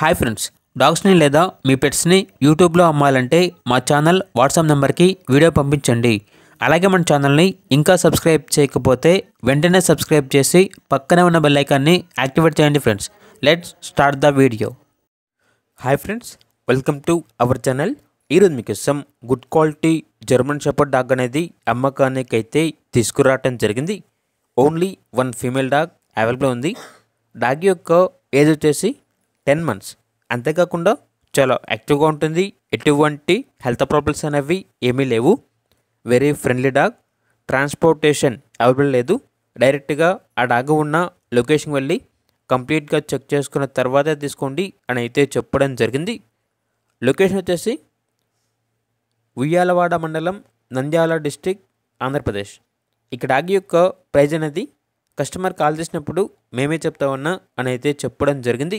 hi friends డాగ్స్ని లేదా మీ పెట్స్ని యూట్యూబ్లో అమ్మాలంటే మా ఛానల్ వాట్సాప్ నెంబర్కి వీడియో పంపించండి అలాగే మన ఛానల్ని ఇంకా సబ్స్క్రైబ్ చేయకపోతే వెంటనే సబ్స్క్రైబ్ చేసి పక్కనే ఉన్న బెల్లైకాన్ని యాక్టివేట్ చేయండి friends let's start the video hi friends welcome to our channel ఈరోజు ఇష్టం good quality German shepherd dog అనేది అమ్మకానికి అయితే తీసుకురావటం జరిగింది only one female dog available ఉంది డాగ్ యొక్క ఏజ్ వచ్చేసి టెన్ మంత్స్ అంతేకాకుండా చాలా యాక్టివ్గా ఉంటుంది ఎటువంటి హెల్త్ ప్రాబ్లమ్స్ అనేవి ఏమీ లేవు very friendly dog transportation available లేదు డైరెక్ట్గా ఆ డాగ్ ఉన్న లొకేషన్ వెళ్ళి కంప్లీట్గా చెక్ చేసుకున్న తర్వాతే తీసుకోండి అని అయితే చెప్పడం జరిగింది లొకేషన్ వచ్చేసి ఉయ్యాలవాడ మండలం నంద్యాల డిస్టిక్ ఆంధ్రప్రదేశ్ ఇక డాగ్ యొక్క ప్రైజ్ అనేది కస్టమర్ కాల్ చేసినప్పుడు మేమే చెప్తా ఉన్నా అని అయితే చెప్పడం జరిగింది